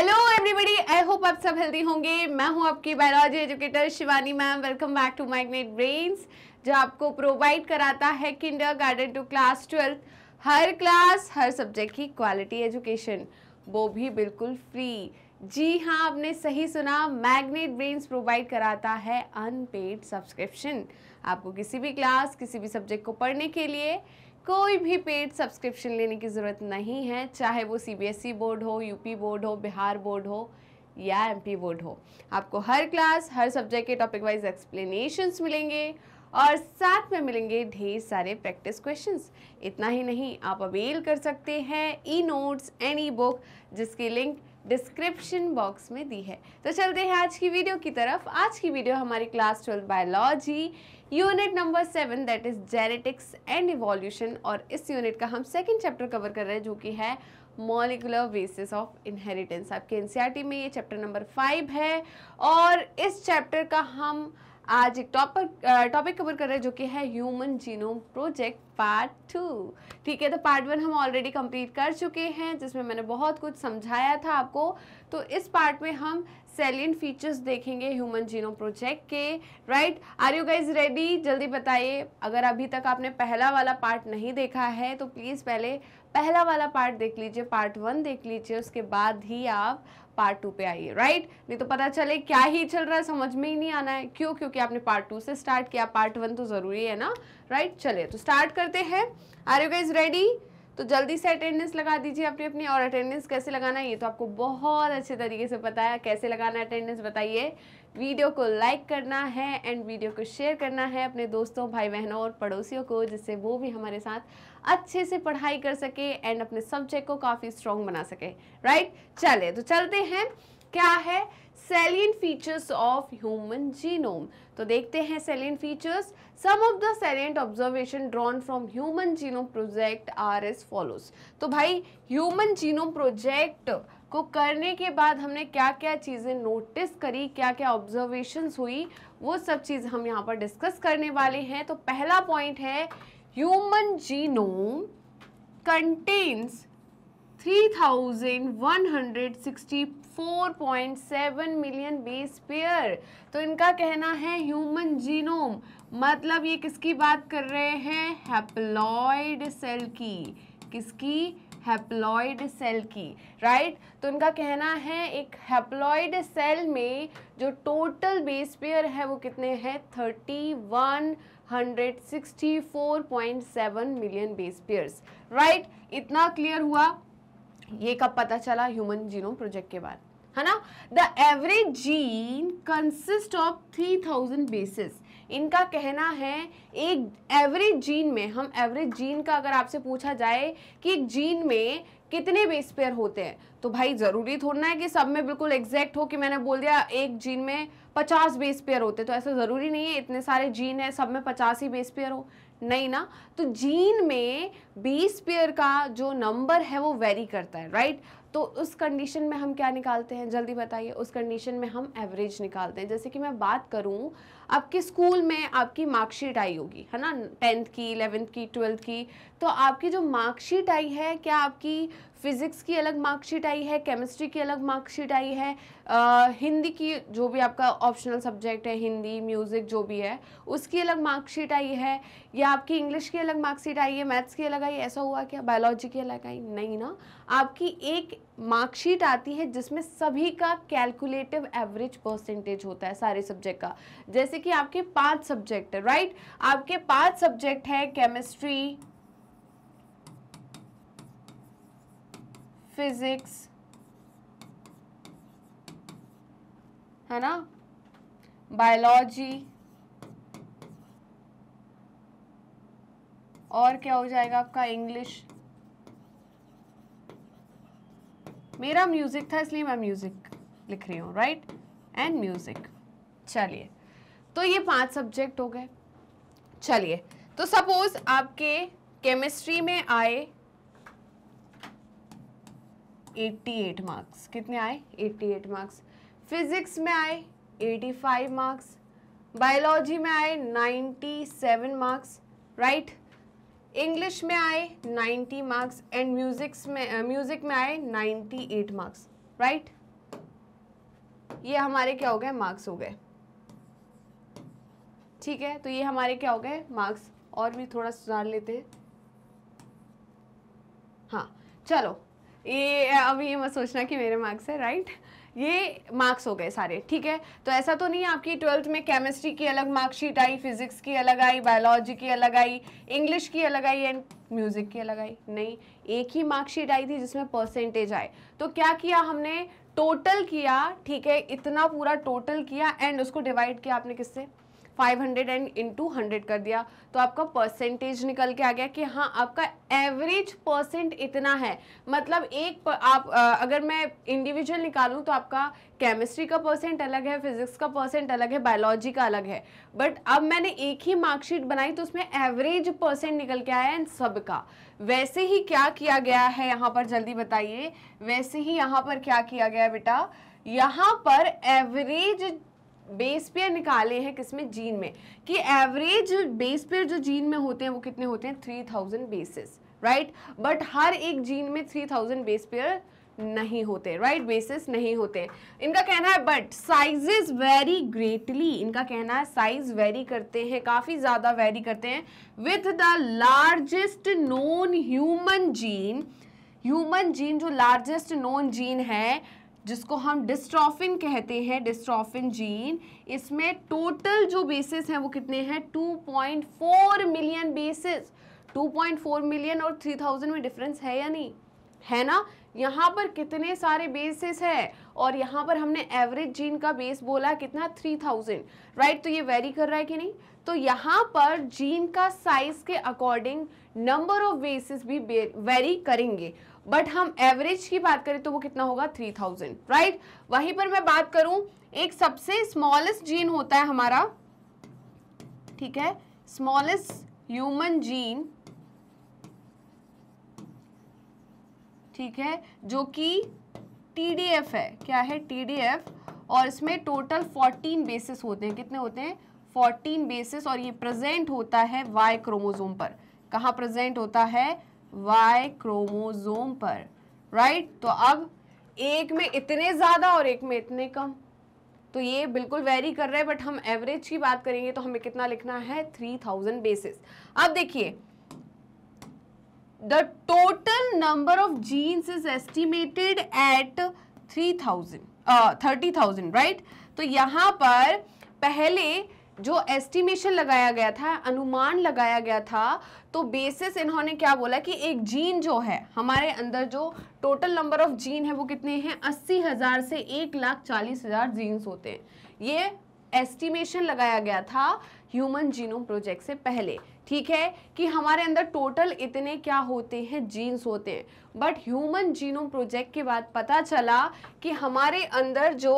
Hello everybody I hope आप सब healthy होंगे मैं हूं आपकी biology educator Shivani ma'am welcome back to Magnet Brains जो आपको प्रोवाइड कराता है kindergarten to class twelfth हर क्लास हर सब्जेक्ट की क्वालिटी एजुकेशन वो भी बिल्कुल फ्री जी हाँ आपने सही सुना मैग्नेट ब्रेन्स प्रोवाइड कराता है अनपेड सब्सक्रिप्शन आपको किसी भी क्लास किसी भी सब्जेक्ट को पढ़ने के लिए कोई भी पेड सब्सक्रिप्शन लेने की ज़रूरत नहीं है चाहे वो सीबीएसई बोर्ड e हो यूपी बोर्ड हो बिहार बोर्ड हो या एमपी बोर्ड हो आपको हर क्लास हर सब्जेक्ट के टॉपिक वाइज एक्सप्लेनेशंस मिलेंगे और साथ में मिलेंगे ढेर सारे प्रैक्टिस क्वेश्चंस इतना ही नहीं आप अवेल कर सकते हैं ई नोट्स एनी बुक जिसकी लिंक डिस्क्रिप्शन बॉक्स में दी है तो चलते हैं आज की वीडियो की तरफ आज की वीडियो हमारी class twelfth biology unit number seven that is genetics and evolution और इस यूनिट का हम सेकेंड चैप्टर कवर कर रहे हैं जो कि है मॉलिकुलर बेसिस ऑफ इनहेरिटेंस आपके एनसीईआरटी में ये चैप्टर नंबर फाइव है और इस चैप्टर का हम आज एक टॉपर टॉपिक कवर कर रहे हैं जो कि है human genome project part two ठीक है तो पार्ट वन हम ऑलरेडी कंप्लीट कर चुके हैं जिसमें मैंने बहुत कुछ समझाया था आपको तो इस पार्ट में हम सेलियन फीचर्स देखेंगे ह्यूमन जीनोम प्रोजेक्ट के right are you guys ready जल्दी बताइए अगर अभी तक आपने पहला वाला पार्ट नहीं देखा है तो प्लीज़ पहले पहला वाला पार्ट देख लीजिए पार्ट वन देख लीजिए उसके बाद ही आप पार्ट टू पे आइए राइट नहीं तो पता चले क्या ही चल रहा है समझ में ही नहीं आना है क्यों क्योंकि आपने पार्ट टू से स्टार्ट किया पार्ट वन तो ज़रूरी है ना राइट चले तो स्टार्ट करते हैं आर यू गाइज रेडी तो जल्दी से अटेंडेंस लगा दीजिए अपनी अपनी और अटेंडेंस कैसे लगाना है ये तो आपको बहुत अच्छे तरीके से पता है कैसे लगाना अटेंडेंस बताइए वीडियो को लाइक करना है एंड वीडियो को शेयर करना है अपने दोस्तों भाई बहनों और पड़ोसियों को जिससे वो भी हमारे साथ अच्छे से पढ़ाई कर सके एंड अपने सब्जेक्ट को काफ़ी स्ट्रॉन्ग बना सके राइट चले तो चलते हैं क्या है salient features of human genome तो देखते हैं salient features some of the salient observation drawn from human genome project are as follows तो भाई ह्यूमन जीनोम प्रोजेक्ट को करने के बाद हमने क्या क्या चीज़ें नोटिस करी क्या क्या ऑब्जर्वेशंस हुई वो सब चीज़ हम यहाँ पर डिस्कस करने वाले हैं तो पहला पॉइंट है human genome contains three thousand one hundred sixty 4.7 million base pair तो इनका कहना है ह्यूमन जीनोम मतलब ये किसकी बात कर रहे हैं हैप्लॉयड सेल की किसकी हैप्लॉयड सेल की राइट तो इनका कहना है एक हैप्लॉयड सेल में जो टोटल बेस पेयर है वो कितने हैं thirty one 164.7 million base pairs right इतना क्लियर हुआ ये कब पता चला ह्यूमन जीनोम प्रोजेक्ट के बाद है ना the average gene consist of three thousand bases इनका कहना है एक एवरेज जीन में हम एवरेज जीन का अगर आपसे पूछा जाए कि एक जीन में कितने बेस पेयर होते हैं तो भाई ज़रूरी थोड़ा है कि सब में बिल्कुल एग्जैक्ट हो कि मैंने बोल दिया एक जीन में पचास बेस पेयर होते तो ऐसा ज़रूरी नहीं है इतने सारे जीन है सब में पचास ही बेस पेयर हो नहीं ना तो जीन में बीस पेयर का जो नंबर है वो वेरी करता है राइट तो उस कंडीशन में हम क्या निकालते हैं जल्दी बताइए उस कंडीशन में हम एवरेज निकालते हैं जैसे कि मैं बात करूं आपके स्कूल में आपकी मार्कशीट आई होगी है ना टेंथ की इलेवेंथ की ट्वेल्थ की तो आपकी जो मार्कशीट आई है क्या आपकी फिज़िक्स की अलग मार्कशीट आई है केमिस्ट्री की अलग मार्कशीट आई है आ, हिंदी की जो भी आपका ऑप्शनल सब्जेक्ट है हिंदी म्यूज़िक जो भी है उसकी अलग मार्कशीट आई है या आपकी इंग्लिश की अलग मार्कशीट आई है मैथ्स की अलग लगाई ऐसा हुआ क्या बायोलॉजी की लगाई नहीं ना आपकी एक मार्कशीट आती है जिसमें सभी का कैलकुलेटिव एवरेज परसेंटेज होता है सारे सब्जेक्ट का जैसे कि आपके पांच सब्जेक्ट है राइट आपके पांच सब्जेक्ट है केमिस्ट्री फिजिक्स है ना बायोलॉजी और क्या हो जाएगा आपका इंग्लिश मेरा म्यूज़िक था इसलिए मैं म्यूज़िक लिख रही हूँ राइट एंड म्यूज़िक चलिए तो ये पांच सब्जेक्ट हो गए चलिए तो सपोज आपके केमिस्ट्री में आए 88 मार्क्स कितने आए 88 मार्क्स फिजिक्स में आए 85 मार्क्स बायोलॉजी में आए 97 मार्क्स राइट इंग्लिश में आए 90 मार्क्स एंड म्यूजिक्स में म्यूजिक में आए 98 मार्क्स राइट ये हमारे क्या हो गए मार्क्स हो गए ठीक है तो ये हमारे क्या हो गए मार्क्स और भी थोड़ा सुधार लेते हैं हाँ चलो ये अभी ये मत सोचना कि मेरे मार्क्स है राइट ये मार्क्स हो गए सारे ठीक है तो ऐसा तो नहीं आपकी ट्वेल्थ में केमिस्ट्री की अलग मार्कशीट आई फिजिक्स की अलग आई बायोलॉजी की अलग आई इंग्लिश की अलग आई एंड म्यूज़िक की अलग आई नहीं एक ही मार्कशीट आई थी जिसमें परसेंटेज आए तो क्या किया हमने टोटल किया ठीक है इतना पूरा टोटल किया एंड उसको डिवाइड किया आपने किससे 500 एंड टू हंड्रेड कर दिया तो आपका परसेंटेज निकल के आ गया कि हाँ आपका एवरेज परसेंट इतना है मतलब एक आप अगर मैं इंडिविजुअल निकालूं तो आपका केमिस्ट्री का परसेंट अलग है फिजिक्स का परसेंट अलग है बायोलॉजी का अलग है बट अब मैंने एक ही मार्कशीट बनाई तो उसमें एवरेज परसेंट निकल के आया एंड सबका वैसे ही क्या किया गया है यहाँ पर जल्दी बताइए वैसे ही यहाँ पर क्या किया गया बेटा यहाँ पर एवरेज बेस पेयर निकाले हैं किसमें जीन में कि एवरेज बेस पेयर जो जीन में होते हैं वो कितने होते हैं three thousand bases right but हर एक जीन में थ्री थाउजेंड बेस पेयर नहीं होते राइट right? बेसिस नहीं होते इनका कहना है बट साइजेस वेरी ग्रेटली इनका कहना है साइज वेरी करते हैं काफ़ी ज़्यादा वेरी करते हैं with the largest known human gene human gene जो लार्जेस्ट नोन जीन है जिसको हम डिस्ट्रॉफिन कहते हैं डिस्ट्रॉफिन जीन इसमें टोटल जो बेसिस हैं वो कितने हैं 2.4 मिलियन बेसिस 2.4 मिलियन और 3000 में डिफरेंस है या नहीं है ना यहाँ पर कितने सारे बेसिस है और यहाँ पर हमने एवरेज जीन का बेस बोला कितना 3000 राइट right? तो ये वेरी कर रहा है कि नहीं तो यहाँ पर जीन का साइज के अकॉर्डिंग नंबर ऑफ बेसिस भी वेरी करेंगे बट हम एवरेज की बात करें तो वो कितना होगा थ्री थाउजेंड राइट वहीं पर मैं बात करूं एक सबसे स्मॉलेस्ट जीन होता है हमारा ठीक है स्मॉलेस्ट ह्यूमन जीन ठीक है जो कि टीडीएफ है क्या है टीडीएफ और इसमें टोटल 14 बेसिस होते हैं कितने होते हैं 14 बेसिस और ये प्रेजेंट होता है वाई क्रोमोजोम पर कहाँ प्रेजेंट होता है वाई क्रोमोजोम पर राइट right? तो अब एक में इतने ज़्यादा और एक में इतने कम तो ये बिल्कुल वेरी कर रहा है बट हम एवरेज की बात करेंगे तो हमें कितना लिखना है थ्री थाउजेंड बेसिस अब देखिए the total number of genes is estimated at three thousand thirty thousand right तो यहां पर पहले जो एस्टिमेशन लगाया गया था अनुमान लगाया गया था तो बेसिस इन्होंने क्या बोला कि एक जीन जो है हमारे अंदर जो टोटल नंबर ऑफ जीन है वो कितने हैं अस्सी हज़ार से एक लाख चालीस हज़ार जीन्स होते हैं ये एस्टिमेशन लगाया गया था ह्यूमन जीनोम प्रोजेक्ट से पहले ठीक है कि हमारे अंदर टोटल इतने क्या होते हैं जीन्स होते हैं बट ह्यूमन जीनोम प्रोजेक्ट के बाद पता चला कि हमारे अंदर जो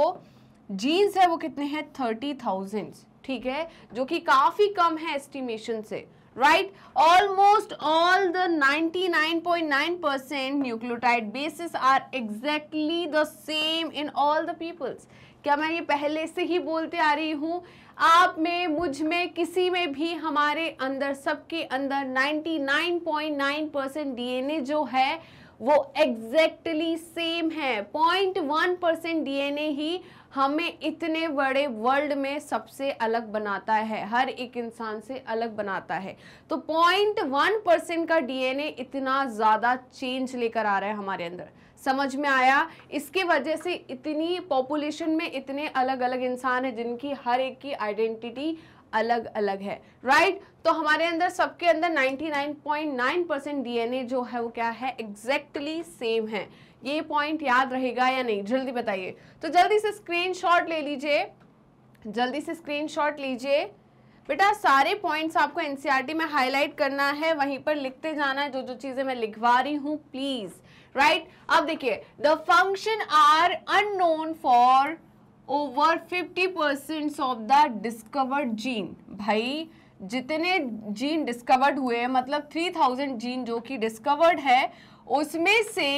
जीन्स है वो कितने हैं थर्टी थाउजेंड्स ठीक है जो कि काफ़ी कम है एस्टिमेशन से right almost all the 99.9 percent nucleotide bases are exactly the same in all the peoples क्या मैं ये पहले से ही बोलते आ रही हूँ आप में मुझ में किसी में भी हमारे अंदर सबके अंदर 99.9 परसेंट डी जो है वो एग्जैक्टली exactly सेम है 0.1 परसेंट डी ही हमें इतने बड़े वर्ल्ड में सबसे अलग बनाता है हर एक इंसान से अलग बनाता है तो पॉइंट वन परसेंट का डीएनए इतना ज़्यादा चेंज लेकर आ रहा है हमारे अंदर समझ में आया इसके वजह से इतनी पॉपुलेशन में इतने अलग अलग इंसान हैं जिनकी हर एक की आइडेंटिटी अलग अलग है राइट right? तो हमारे अंदर सबके अंदर 99.9 परसेंट डीएनए जो है वो क्या है एग्जैक्टली exactly सेम है ये पॉइंट याद रहेगा या नहीं जल्दी बताइए तो जल्दी से स्क्रीनशॉट ले लीजिए जल्दी से स्क्रीनशॉट लीजिए बेटा सारे पॉइंट्स आपको एनसीईआरटी e में हाईलाइट करना है वहीं पर लिखते जाना है जो जो चीज़ें मैं लिखवा रही हूं प्लीज़ राइट अब देखिए the function are unknown for over 50 percent of the discovered gene भाई जितने जीन डिस्कवर्ड हुए हैं मतलब 3000 जीन जो कि डिस्कवर्ड है उसमें से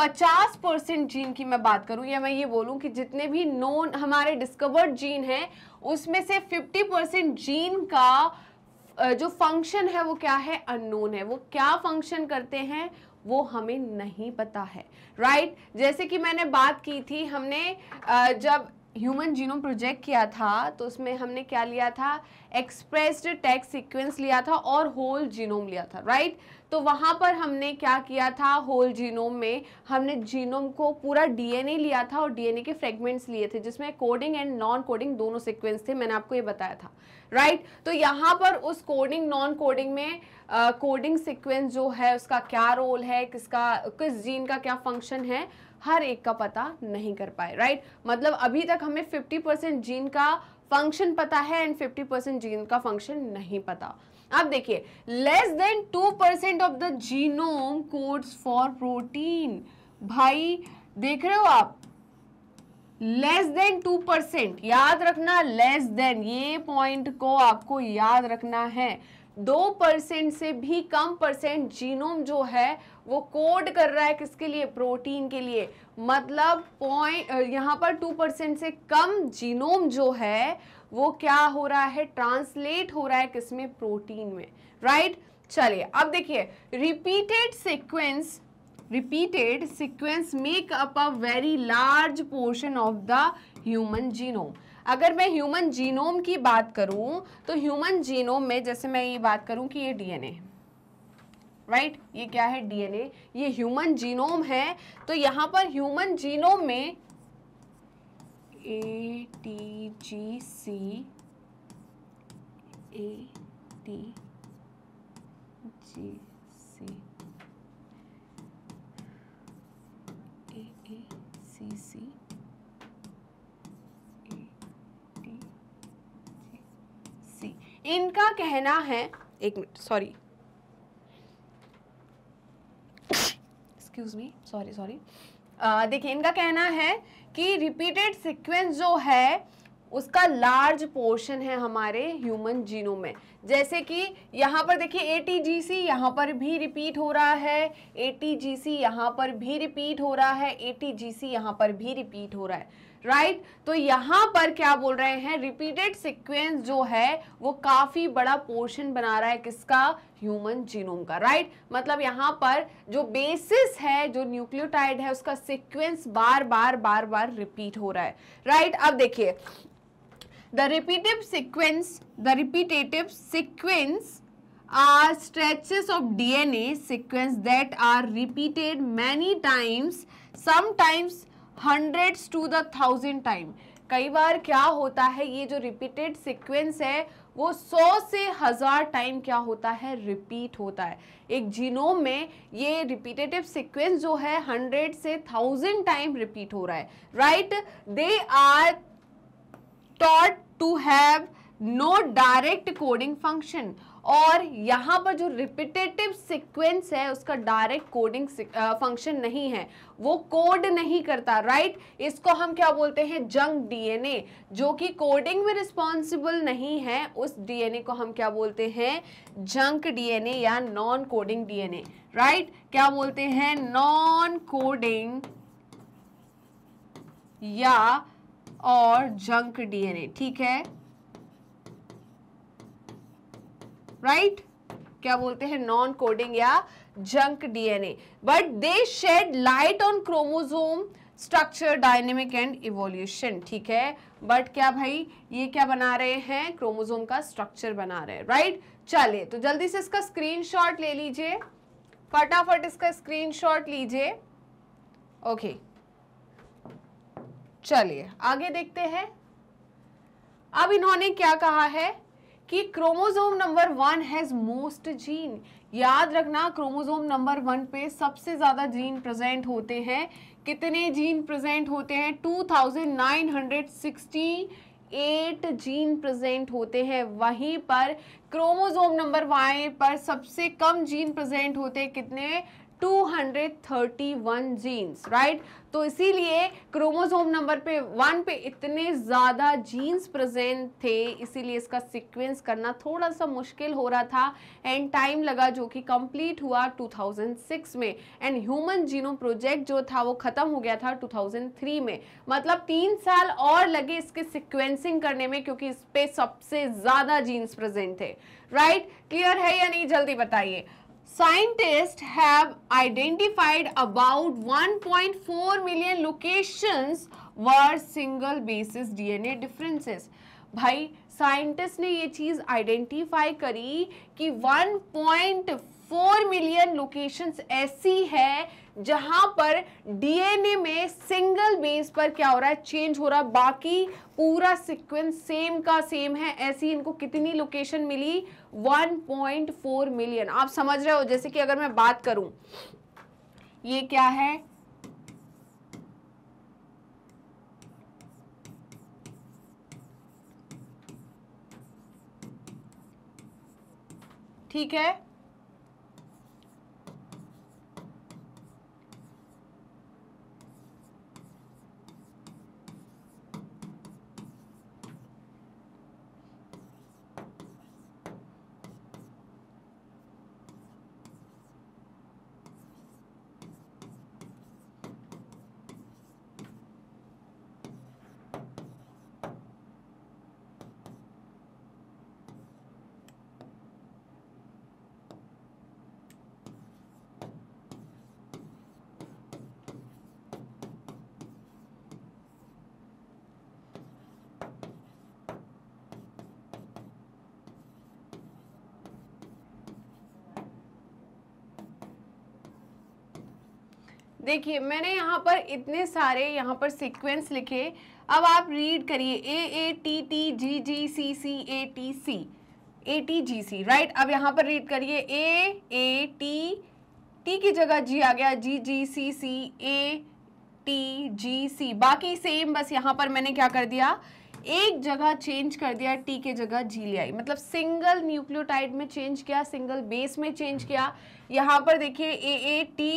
50 परसेंट जीन की मैं बात करूं या मैं ये बोलूं कि जितने भी नोन हमारे डिस्कवर्ड जीन हैं उसमें से 50 परसेंट जीन का जो फंक्शन है वो क्या है अननोन है वो क्या फंक्शन करते हैं वो हमें नहीं पता है राइट right? जैसे कि मैंने बात की थी हमने जब ह्यूमन जीनोम प्रोजेक्ट किया था तो उसमें हमने क्या लिया था एक्सप्रेस्ड टेक्स सीक्वेंस लिया था और होल जीनोम लिया था राइट right? तो वहाँ पर हमने क्या किया था होल जीनोम में हमने जीनोम को पूरा डीएनए लिया था और डीएनए के फ्रेगमेंट्स लिए थे जिसमें कोडिंग एंड नॉन कोडिंग दोनों सीक्वेंस थे मैंने आपको ये बताया था राइट right? तो यहाँ पर उस कोडिंग नॉन कोडिंग में कोडिंग uh, सीक्वेंस जो है उसका क्या रोल है किसका किस जीन का क्या फंक्शन है हर एक का पता नहीं कर पाए राइट right? मतलब अभी तक हमें 50% जीन का फंक्शन पता है एंड 50% जीन का फंक्शन नहीं पता अब देखिए less than two percent of the genome codes for protein भाई देख रहे हो आप लेस देन टू परसेंट याद रखना लेस देन ये पॉइंट को आपको याद रखना है दो परसेंट से भी कम परसेंट जीनोम जो है वो कोड कर रहा है किसके लिए प्रोटीन के लिए मतलब पॉइंट यहाँ पर टू परसेंट से कम जीनोम जो है वो क्या हो रहा है ट्रांसलेट हो रहा है किसमें प्रोटीन में राइट right? चलिए अब देखिए repeated sequence repeated sequence make up a very large portion of the human genome अगर मैं ह्यूमन जीनोम की बात करूं तो ह्यूमन जीनोम में जैसे मैं ये बात करूं कि ये डीएनए राइट right? ये क्या है डीएनए ये ह्यूमन जीनोम है तो यहाँ पर ह्यूमन जीनोम में ए T G C A T G सी ए ए सी सी इनका कहना है एक minute sorry excuse me sorry sorry देखिए इनका कहना है कि रिपीटेड सीक्वेंस जो है उसका लार्ज पोर्शन है हमारे ह्यूमन जीनो में जैसे कि यहाँ पर देखिए ए टी जी सी यहाँ पर भी रिपीट हो रहा है ए टी जी सी यहाँ पर भी रिपीट हो रहा है ए टी जी सी यहाँ पर भी रिपीट हो रहा है राइट right? तो यहां पर क्या बोल रहे हैं रिपीटेड सीक्वेंस जो है वो काफ़ी बड़ा पोर्शन बना रहा है किसका ह्यूमन जीनोम का राइट right? मतलब यहां पर जो बेसिस है जो न्यूक्लियोटाइड है उसका सीक्वेंस बार बार बार बार रिपीट हो रहा है राइट right? अब देखिए the repetitive sequence the repetitive stretches of D N A sequence that are repeated many times sometimes hundreds to the thousand time कई बार क्या होता है ये जो रिपीटेड सीक्वेंस है वो सौ से हज़ार टाइम क्या होता है रिपीट होता है एक जीनोम में ये रिपीटेटिव सीक्वेंस जो है हंड्रेड से थाउजेंड टाइम रिपीट हो रहा है right they are thought to have no direct coding function और यहाँ पर जो रिपीटेटिव सीक्वेंस है उसका डायरेक्ट कोडिंग फंक्शन नहीं है वो कोड नहीं करता राइट right? इसको हम क्या बोलते हैं जंक डीएनए जो कि कोडिंग में रिस्पॉन्सिबल नहीं है उस डीएनए को हम क्या बोलते हैं जंक डीएनए या नॉन कोडिंग डीएनए राइट क्या बोलते हैं नॉन कोडिंग या और जंक डीएनए ठीक है राइट क्या बोलते हैं नॉन कोडिंग या junk DNA but they shed light on chromosome structure dynamic and evolution ठीक है बट क्या भाई ये क्या बना रहे हैं क्रोमोजोम का स्ट्रक्चर बना रहे हैं राइट चलिए तो जल्दी से इसका स्क्रीनशॉट ले लीजिए फटाफट इसका स्क्रीनशॉट लीजिए ओके चलिए आगे देखते हैं अब इन्होंने क्या कहा है कि chromosome number one has most gene याद रखना क्रोमोजोम नंबर वन पे सबसे ज़्यादा जीन प्रेजेंट होते हैं कितने जीन प्रेजेंट होते हैं 2968 जीन प्रेजेंट होते हैं वहीं पर क्रोमोजोम नंबर वाई पर सबसे कम जीन प्रेजेंट होते हैं कितने 231 जीन्स राइट तो इसीलिए क्रोमोसोम नंबर पे वन पे इतने ज़्यादा जीन्स प्रेजेंट थे इसीलिए इसका सीक्वेंस करना थोड़ा सा मुश्किल हो रहा था एंड टाइम लगा जो कि कंप्लीट हुआ 2006 में एंड ह्यूमन जीनो प्रोजेक्ट जो था वो ख़त्म हो गया था 2003 में मतलब तीन साल और लगे इसके सिक्वेंसिंग करने में क्योंकि इस पर सबसे ज़्यादा जीन्स प्रेजेंट थे राइट right? क्लियर है या नहीं जल्दी बताइए scientists have identified about 1.4 million locations where single basis DNA differences भाई साइंटिस्ट ने ये चीज़ आइडेंटिफाई करी कि 1.4 मिलियन लोकेशंस ऐसी है जहां पर डीएनए में सिंगल बेस पर क्या हो रहा है चेंज हो रहा है बाकी पूरा सीक्वेंस सेम का सेम है ऐसी इनको कितनी लोकेशन मिली 1.4 मिलियन आप समझ रहे हो जैसे कि अगर मैं बात करूं ये क्या है ठीक है देखिए मैंने यहाँ पर इतने सारे यहाँ पर सीक्वेंस लिखे अब आप रीड करिए A A T T G G C C A T C A T G C right अब यहाँ पर रीड करिए ए ए टी टी की जगह जी आ गया जी G C C A T G सी बाकी सेम बस यहाँ पर मैंने क्या कर दिया एक जगह चेंज कर दिया टी के जगह जी ले आई मतलब सिंगल न्यूक्लियोटाइड में चेंज किया सिंगल बेस में चेंज किया यहाँ पर देखिए ए ए टी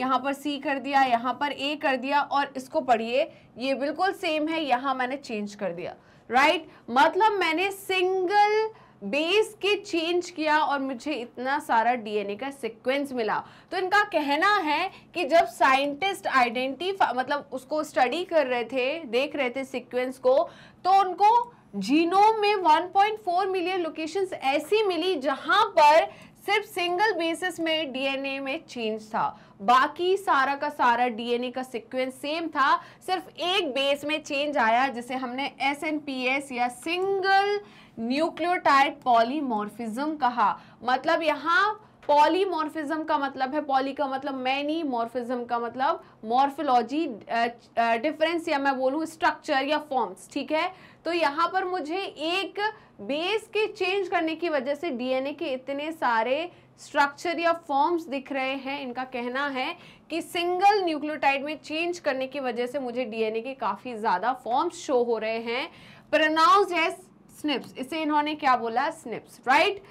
यहाँ पर सी कर दिया यहाँ पर ए कर दिया और इसको पढ़िए ये बिल्कुल सेम है यहाँ मैंने चेंज कर दिया राइट right? मतलब मैंने सिंगल बेस के चेंज किया और मुझे इतना सारा डीएनए का सीक्वेंस मिला तो इनका कहना है कि जब साइंटिस्ट आइडेंटिफाई मतलब उसको स्टडी कर रहे थे देख रहे थे सीक्वेंस को तो उनको जीनोम में 1.4 मिलियन लोकेशंस ऐसी मिली जहां पर सिर्फ सिंगल बेसिस में डीएनए में चेंज था बाकी सारा का सारा डीएनए का सीक्वेंस सेम था सिर्फ एक बेस में चेंज आया जिसे हमने एस या सिंगल न्यूक्लियोटाइड पॉलीमॉर्फिज्म कहा मतलब यहाँ पॉलीमॉर्फिज्म का मतलब है पॉली का मतलब मैनी मॉर्फिज्म का मतलब मॉर्फोलॉजी डिफरेंस या मैं बोलूँ स्ट्रक्चर या फॉर्म्स ठीक है तो यहाँ पर मुझे एक बेस के चेंज करने की वजह से डीएनए के इतने सारे स्ट्रक्चर या फॉर्म्स दिख रहे हैं इनका कहना है कि सिंगल न्यूक्लियोटाइड में चेंज करने की वजह से मुझे डीएनए के काफ़ी ज़्यादा फॉर्म्स शो हो रहे हैं प्रनाउज है स्निप्स इसे इन्होंने क्या बोला SNPs right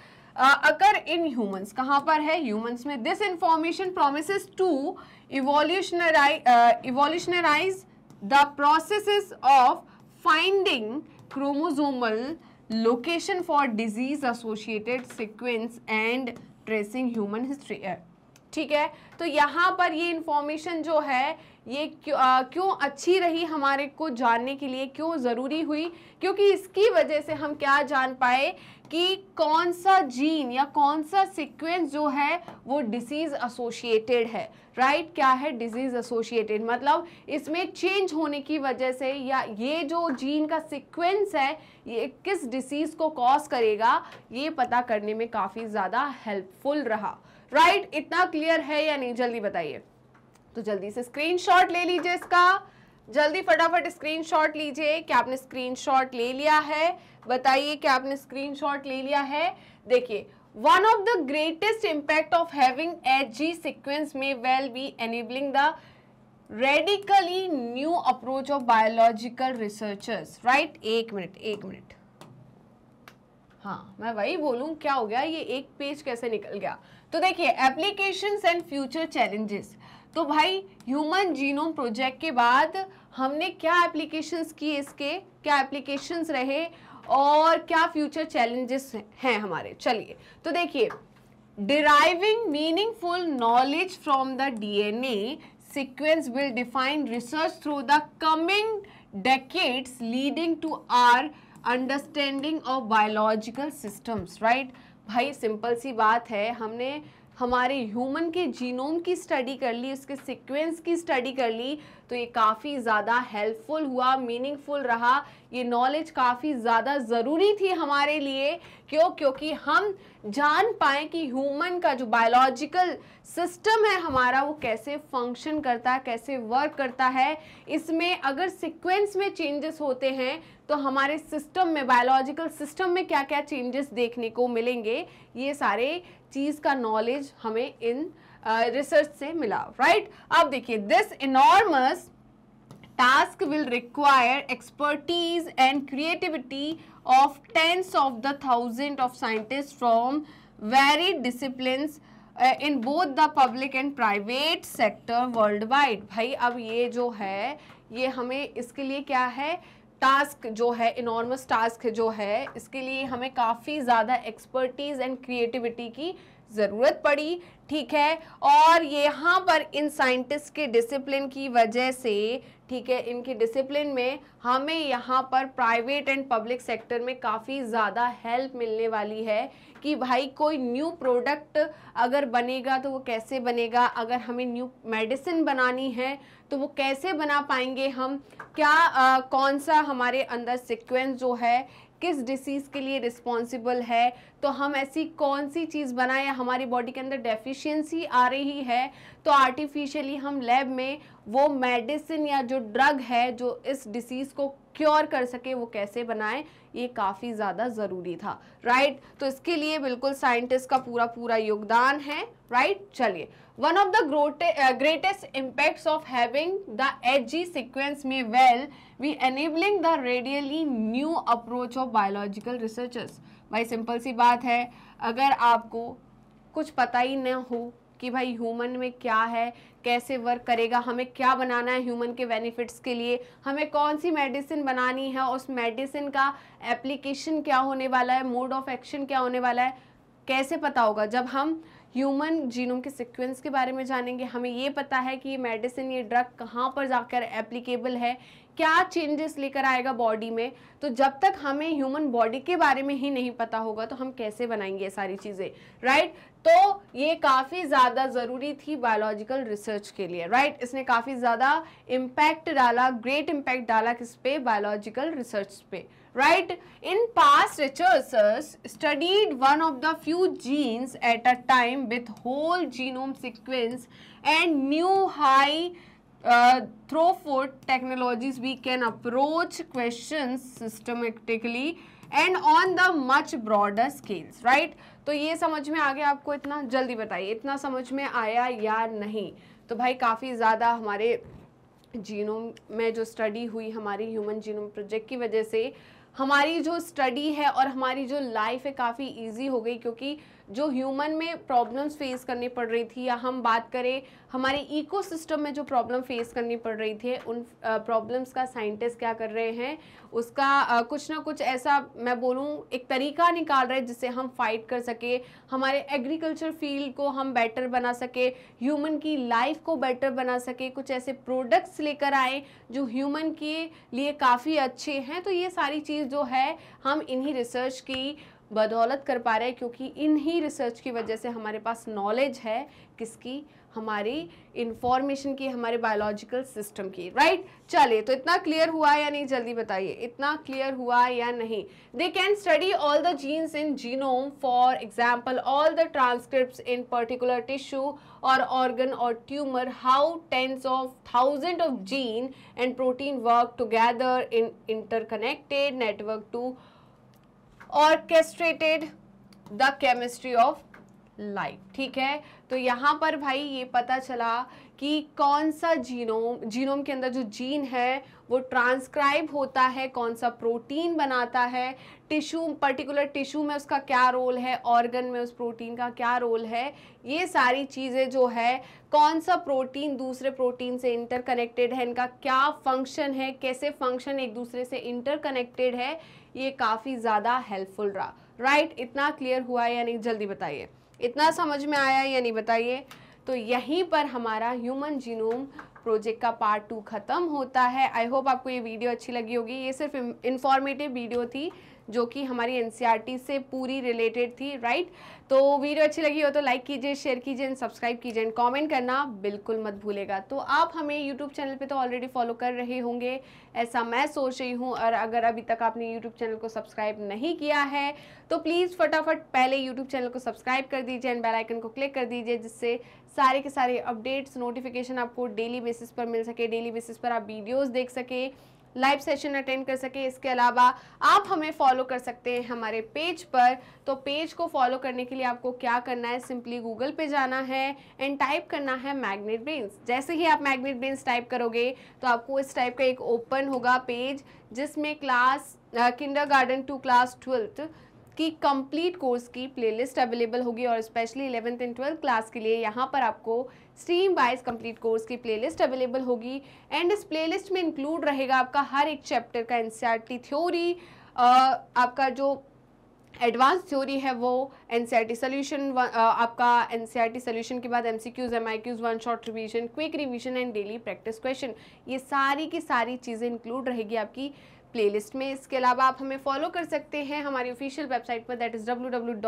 occur in humans कहाँ पर है ह्यूमंस में this information promise to revolutionize revolutionize the process of finding chromosomal location for disease associated sequence and tracing human history है ठीक है तो यहाँ पर ये इन्फॉर्मेशन जो है ये क्यों आ, क्यों अच्छी रही हमारे को जानने के लिए क्यों ज़रूरी हुई क्योंकि इसकी वजह से हम क्या जान पाए कि कौन सा जीन या कौन सा सीक्वेंस जो है वो डिसीज़ एसोसिएटेड है राइट क्या है डिजीज एसोशिएटेड मतलब इसमें चेंज होने की वजह से या ये जो जीन का सिक्वेंस है ये किस डिसीज़ को कॉज करेगा ये पता करने में काफ़ी ज़्यादा हेल्पफुल रहा राइट right? इतना क्लियर है या नहीं जल्दी बताइए तो जल्दी से स्क्रीनशॉट ले लीजिए इसका जल्दी फटाफट स्क्रीनशॉट लीजिए क्या आपने स्क्रीनशॉट ले लिया है बताइए क्या आपने स्क्रीनशॉट ले लिया है देखिए one of the greatest impact of having H G sequence may well be enabling the radically new approach of biological researchers right एक मिनट एक मिनट हाँ मैं वही बोलूँ क्या हो गया ये एक पेज कैसे निकल गया तो देखिए एप्लीकेशन एंड फ्यूचर चैलेंजेस तो भाई ह्यूमन जीनोम प्रोजेक्ट के बाद हमने क्या एप्लीकेशंस किए इसके क्या एप्लीकेशंस रहे और क्या फ्यूचर चैलेंजेस हैं हमारे चलिए तो देखिए deriving meaningful knowledge from the DNA sequence will define research through the coming decades leading to our understanding of biological systems right भाई सिंपल सी बात है हमने हमारे ह्यूमन के जीनोम की स्टडी कर ली उसके सीक्वेंस की स्टडी कर ली तो ये काफ़ी ज़्यादा हेल्पफुल हुआ मीनिंगफुल रहा ये नॉलेज काफ़ी ज़्यादा ज़रूरी थी हमारे लिए क्यों क्योंकि हम जान पाए कि ह्यूमन का जो बायोलॉजिकल सिस्टम है हमारा वो कैसे फंक्शन करता है कैसे वर्क करता है इसमें अगर सीक्वेंस में चेंजेस होते हैं तो हमारे सिस्टम में बायोलॉजिकल सिस्टम में क्या क्या चेंजेस देखने को मिलेंगे ये सारे चीज का नॉलेज हमें इन रिसर्च से मिला राइट अब देखिए this enormous task will require expertise and creativity of tens of the thousand of scientist from very discipline in both the public and private sector world wide भाई अब ये जो है ये हमें इसके लिए क्या है टास्क जो है इनॉर्मस टास्क जो है इसके लिए हमें काफ़ी ज़्यादा एक्सपर्टीज़ एंड क्रिएटिविटी की ज़रूरत पड़ी ठीक है और यहाँ पर इन साइंटिस्ट के डिसिप्लिन की वजह से ठीक है इनकी डिसिप्लिन में हमें यहाँ पर प्राइवेट एंड पब्लिक सेक्टर में काफ़ी ज़्यादा हेल्प मिलने वाली है कि भाई कोई न्यू प्रोडक्ट अगर बनेगा तो वो कैसे बनेगा अगर हमें न्यू मेडिसिन बनानी है तो वो कैसे बना पाएंगे हम क्या आ, कौन सा हमारे अंदर सिक्वेंस जो है किस डिसीज़ के लिए रिस्पॉन्सिबल है तो हम ऐसी कौन सी चीज़ बनाए हमारी बॉडी के अंदर डेफिशिएंसी आ रही है तो आर्टिफिशियली हम लैब में वो मेडिसिन या जो ड्रग है जो इस डिसीज़ को क्योर कर सके वो कैसे बनाएं ये काफ़ी ज़्यादा ज़रूरी था राइट तो इसके लिए बिल्कुल साइंटिस्ट का पूरा पूरा योगदान है राइट चलिए one of the greatest impacts of having the H G sequence may well we enabling the radially new approach of biological researchers भाई सिंपल सी बात है अगर आपको कुछ पता ही न हो कि भाई ह्यूमन में क्या है कैसे वर्क करेगा हमें क्या बनाना है ह्यूमन के बेनिफिट्स के लिए हमें कौन सी मेडिसिन बनानी है उस मेडिसिन का एप्लीकेशन क्या होने वाला है मोड ऑफ एक्शन क्या होने वाला है कैसे पता होगा जब हम ह्यूमन जीनोम के सिक्वेंस के बारे में जानेंगे हमें ये पता है कि ये मेडिसिन ये ड्रग कहाँ पर जाकर एप्लीकेबल है क्या चेंजेस लेकर आएगा बॉडी में तो जब तक हमें ह्यूमन बॉडी के बारे में ही नहीं पता होगा तो हम कैसे बनाएंगे ये सारी चीज़ें राइट तो ये काफी ज्यादा जरूरी थी बायोलॉजिकल रिसर्च के लिए राइट right? इसने काफी ज्यादा इम्पैक्ट डाला ग्रेट इम्पैक्ट डाला किस पे बायोलॉजिकल रिसर्च पे right in past researchers studied one of the few genes at a time with whole genome sequence and new high throughput technologies we can approach question systematically and on the much broader scales right तो ये समझ में आ गया आपको इतना जल्दी बताइए इतना समझ में आया या नहीं तो भाई काफ़ी ज़्यादा हमारे जीनोम में जो स्टडी हुई हमारी ह्यूमन जीनोम प्रोजेक्ट की वजह से हमारी जो स्टडी है और हमारी जो लाइफ है काफ़ी ईजी हो गई क्योंकि जो ह्यूमन में प्रॉब्लम्स फेस करनी पड़ रही थी या हम बात करें हमारे इकोसिस्टम में जो प्रॉब्लम फेस करनी पड़ रही थी उन प्रॉब्लम्स का साइंटिस्ट क्या कर रहे हैं उसका कुछ ना कुछ ऐसा मैं बोलूँ एक तरीका निकाल रहे हैं जिससे हम फाइट कर सके हमारे एग्रीकल्चर फील्ड को हम बेटर बना सके ह्यूमन की लाइफ को बेटर बना सके कुछ ऐसे प्रोडक्ट्स लेकर आए जो ह्यूमन के लिए काफ़ी अच्छे हैं तो ये सारी चीज़ जो है हम इन्हीं रिसर्च की बदौलत कर पा रहे हैं क्योंकि इन्हीं रिसर्च की वजह से हमारे पास नॉलेज है किसकी हमारी इंफॉर्मेशन की हमारे बायोलॉजिकल सिस्टम की राइट चलिए तो इतना क्लियर हुआ या नहीं जल्दी बताइए इतना क्लियर हुआ या नहीं they can study all the genes in genome for example all the transcript in particular tissue और ऑर्गन और tumour how tens of thousand of gene and protein work together in interconnected network to orchestrated the chemistry of life ठीक है तो यहाँ पर भाई ये पता चला कि कौन सा जीनोम जीनोम के अंदर जो जीन है वो ट्रांसक्राइब होता है कौन सा प्रोटीन बनाता है टिश्यू पर्टिकुलर टिश्यू में उसका क्या रोल है ऑर्गन में उस प्रोटीन का क्या रोल है ये सारी चीज़ें जो है कौन सा प्रोटीन दूसरे प्रोटीन से इंटरकनेक्टेड है इनका क्या फंक्शन है कैसे फंक्शन एक दूसरे से इंटरकनेक्टेड है ये काफ़ी ज़्यादा हेल्पफुल रहा राइट right? इतना क्लियर हुआ या नहीं जल्दी बताइए इतना समझ में आया या नहीं बताइए तो यहीं पर हमारा ह्यूमन जीनोम प्रोजेक्ट का पार्ट टू ख़त्म होता है आई होप आपको ये वीडियो अच्छी लगी होगी ये सिर्फ इन्फॉर्मेटिव वीडियो थी जो कि हमारी एन e से पूरी रिलेटेड थी राइट right? तो वीडियो अच्छी लगी हो तो लाइक कीजिए शेयर कीजिए एंड सब्सक्राइब कीजिए एंड कमेंट करना बिल्कुल मत भूलेगा तो आप हमें यूट्यूब चैनल पे तो ऑलरेडी फॉलो कर रहे होंगे ऐसा मैं सोच रही हूँ और अगर अभी तक आपने यूट्यूब चैनल को सब्सक्राइब नहीं किया है तो प्लीज़ फटाफट पहले यूट्यूब चैनल को सब्सक्राइब कर दीजिए एंड बेलाइकन को क्लिक कर दीजिए जिससे सारे के सारे अपडेट्स नोटिफिकेशन आपको डेली बेसिस पर मिल सके डेली बेसिस पर आप वीडियोज़ देख सके लाइव सेशन अटेंड कर सके इसके अलावा आप हमें फॉलो कर सकते हैं हमारे पेज पर तो पेज को फॉलो करने के लिए आपको क्या करना है सिंपली गूगल पे जाना है एंड टाइप करना है मैग्नेट ब्रेन्स जैसे ही आप मैग्नेट ब्रेन्स टाइप करोगे तो आपको इस टाइप का एक ओपन होगा पेज जिसमें class kindergarten to class twelfth की कंप्लीट कोर्स की प्लेलिस्ट अवेलेबल होगी और specially eleventh and twelfth class के लिए यहाँ पर आपको स्ट्रीम वाइज कंप्लीट कोर्स की प्लेलिस्ट अवेलेबल होगी एंड इस प्लेलिस्ट में इंक्लूड रहेगा आपका हर एक चैप्टर का एन थ्योरी आपका जो एडवांस थ्योरी है वो N C R T solution आपका N C R T solution के बाद M C Qs M I Qs one shot revision quick revision and daily practice question ये सारी की सारी चीज़ें इंक्लूड रहेगी आपकी प्लेलिस्ट में इसके अलावा आप हमें फॉलो कर सकते हैं हमारी ऑफिशियल वेबसाइट पर दैट इज़ डब्ल्यू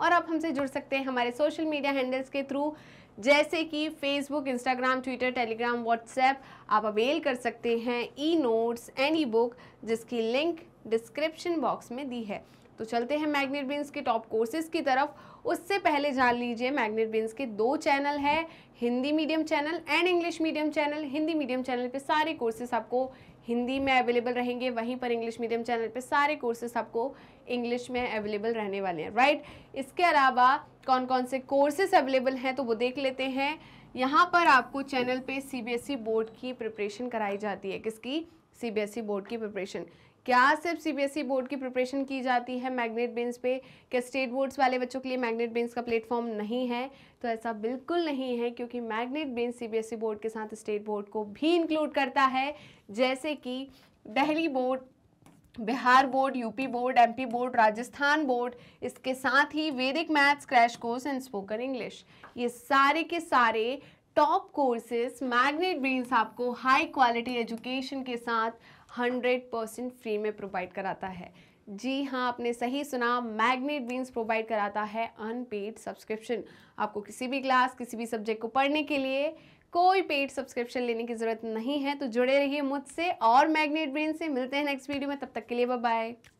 और आप हमसे जुड़ सकते हैं हमारे सोशल मीडिया हैंडल्स के थ्रू जैसे कि Facebook Instagram Twitter Telegram WhatsApp आप अवेल कर सकते हैं ई नोट्स एनी बुक जिसकी लिंक डिस्क्रिप्शन बॉक्स में दी है तो चलते हैं मैग्नेट बिन्स के टॉप कोर्सेज की तरफ उससे पहले जान लीजिए मैग्नेट बिन्स के दो चैनल है Hindi medium channel and English medium channel Hindi medium channel पे सारे कोर्सेज आपको हिंदी में अवेलेबल रहेंगे वहीं पर इंग्लिश मीडियम चैनल पे सारे कोर्सेस आपको इंग्लिश में अवेलेबल रहने वाले हैं राइट इसके अलावा कौन कौन से कोर्सेस अवेलेबल हैं तो वो देख लेते हैं यहाँ पर आपको चैनल पे सीबीएसई बोर्ड e की प्रिपरेशन कराई जाती है किसकी सीबीएसई बोर्ड e की प्रिपरेशन क्या सिर्फ सीबीएसई बोर्ड e की प्रिपरेशन की जाती है मैग्नेट बेंस पे क्या स्टेट बोर्ड्स वाले बच्चों के लिए मैग्नेट बेंस का प्लेटफॉर्म नहीं है तो ऐसा बिल्कुल नहीं है क्योंकि मैग्नेट बेंस सीबीएसई बोर्ड के साथ स्टेट बोर्ड को भी इंक्लूड करता है जैसे कि Delhi board Bihar board UP board MP board Rajasthan board इसके साथ ही वैदिक maths crash course and spoken English ये सारे के सारे टॉप कोर्सेज मैग्नेट ब्रेन्स आपको हाई क्वालिटी एजुकेशन के साथ हंड्रेड परसेंट फ्री में प्रोवाइड कराता है जी हाँ आपने सही सुना मैग्नेट बीन्स प्रोवाइड कराता है अनपेड सब्सक्रिप्शन आपको किसी भी क्लास किसी भी सब्जेक्ट को पढ़ने के लिए कोई पेड सब्सक्रिप्शन लेने की ज़रूरत नहीं है तो जुड़े रहिए मुझसे और मैग्नेट ब्रेन से मिलते हैं नेक्स्ट वीडियो में तब तक के लिए बाय